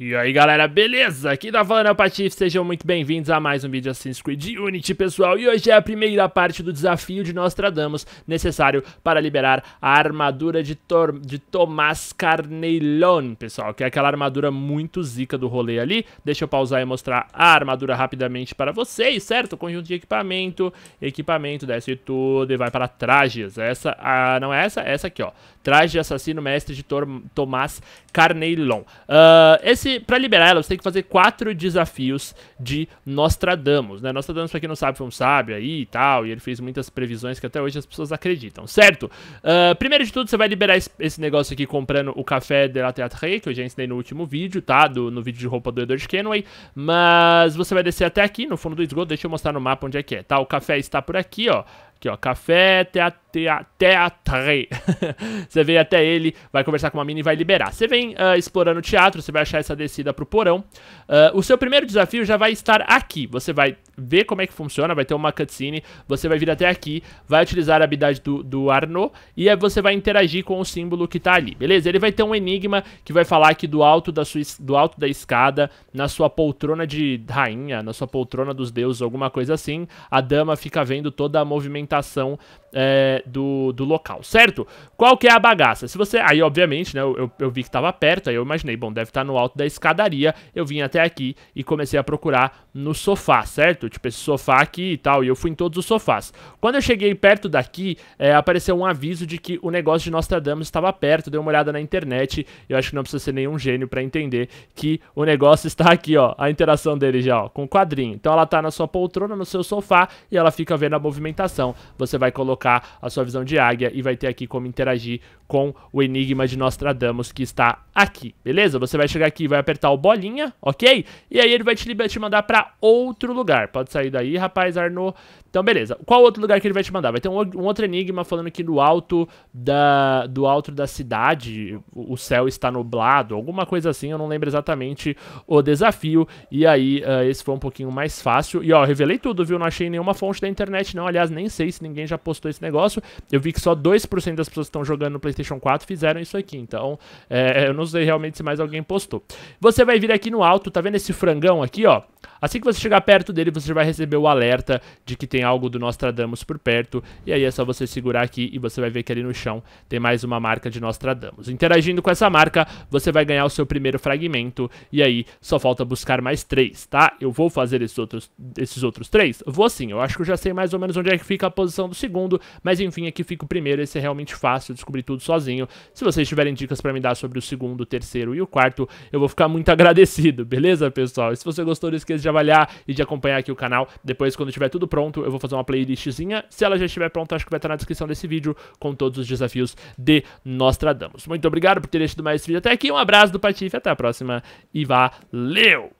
E aí galera, beleza? Aqui tá é o Patife, sejam muito bem-vindos a mais um vídeo Assassin's Creed Unity, pessoal. E hoje é a primeira parte do desafio de Nostradamus, necessário para liberar a armadura de, Tor de Tomás Carneilon, pessoal. Que é aquela armadura muito zica do rolê ali. Deixa eu pausar e mostrar a armadura rapidamente para vocês, certo? Conjunto de equipamento, equipamento, desce tudo e vai para trajes. Essa, ah, não é essa? É essa aqui, ó. Traje de assassino mestre de Tor Tomás Carneilon. Uh, esse esse, para liberar ela, você tem que fazer quatro desafios de Nostradamus, né? Nostradamus, pra quem não sabe, foi um sábio aí e tal, e ele fez muitas previsões que até hoje as pessoas acreditam, certo? Uh, primeiro de tudo, você vai liberar esse negócio aqui comprando o café de la Théâtre, que eu já ensinei no último vídeo, tá? Do, no vídeo de roupa do Edward Kenway, mas você vai descer até aqui, no fundo do esgoto, deixa eu mostrar no mapa onde é que é, tá? O café está por aqui, ó, aqui, ó, café Théâtre Teatre. você vem até ele, vai conversar com uma mina e vai liberar. Você vem uh, explorando o teatro, você vai achar essa descida pro porão. Uh, o seu primeiro desafio já vai estar aqui. Você vai ver como é que funciona, vai ter uma cutscene, você vai vir até aqui, vai utilizar a habilidade do, do Arno e aí você vai interagir com o símbolo que tá ali, beleza? Ele vai ter um enigma que vai falar que do alto da, sua, do alto da escada, na sua poltrona de rainha, na sua poltrona dos deuses, alguma coisa assim, a dama fica vendo toda a movimentação é, do, do local, certo? Qual que é a bagaça? Se você... Aí, obviamente, né, eu, eu vi que tava perto, aí eu imaginei, bom, deve estar tá no alto da escadaria, eu vim até aqui e comecei a procurar no sofá, certo? Tipo, esse sofá aqui e tal, e eu fui em todos os sofás. Quando eu cheguei perto daqui, é, apareceu um aviso de que o negócio de Nostradamus estava perto, dei uma olhada na internet, eu acho que não precisa ser nenhum gênio para entender que o negócio está aqui, ó, a interação dele já, ó, com o quadrinho. Então ela tá na sua poltrona, no seu sofá, e ela fica vendo a movimentação. Você vai colocar a sua visão de águia e vai ter aqui como interagir com o enigma de Nostradamus que está aqui, beleza? Você vai chegar aqui e vai apertar o bolinha, ok? E aí ele vai te, te mandar para outro lugar. Pode sair daí, rapaz, Arnaud. Então, beleza. Qual outro lugar que ele vai te mandar? Vai ter um, um outro enigma falando que do alto da, do alto da cidade o, o céu está nublado, alguma coisa assim, eu não lembro exatamente o desafio. E aí, uh, esse foi um pouquinho mais fácil. E ó, revelei tudo, viu? Não achei nenhuma fonte da internet, não. Aliás, nem sei se ninguém já postou esse negócio. Eu vi que só 2% das pessoas que estão jogando no PlayStation 4 fizeram isso aqui. Então, é, eu não sei realmente se mais alguém postou. Você vai vir aqui no alto, tá vendo esse frangão aqui, ó? Assim que você chegar perto dele, você vai receber o alerta de que tem algo do Nostradamus por perto, e aí é só você segurar aqui e você vai ver que ali no chão tem mais uma marca de Nostradamus. Interagindo com essa marca, você vai ganhar o seu primeiro fragmento, e aí só falta buscar mais três, tá? Eu vou fazer esses outros, esses outros três? Vou sim, eu acho que eu já sei mais ou menos onde é que fica a posição do segundo, mas enfim, aqui fica o primeiro, esse é realmente fácil, descobrir tudo sozinho. Se vocês tiverem dicas para me dar sobre o segundo, o terceiro e o quarto, eu vou ficar muito agradecido, beleza, pessoal? E se você gostou desse esqueça de avaliar e de acompanhar aqui o canal. Depois, quando tiver tudo pronto, eu vou fazer uma playlistzinha. Se ela já estiver pronta, acho que vai estar na descrição desse vídeo com todos os desafios de Nostradamus. Muito obrigado por ter assistido mais esse vídeo até aqui. Um abraço do Patife, até a próxima e valeu!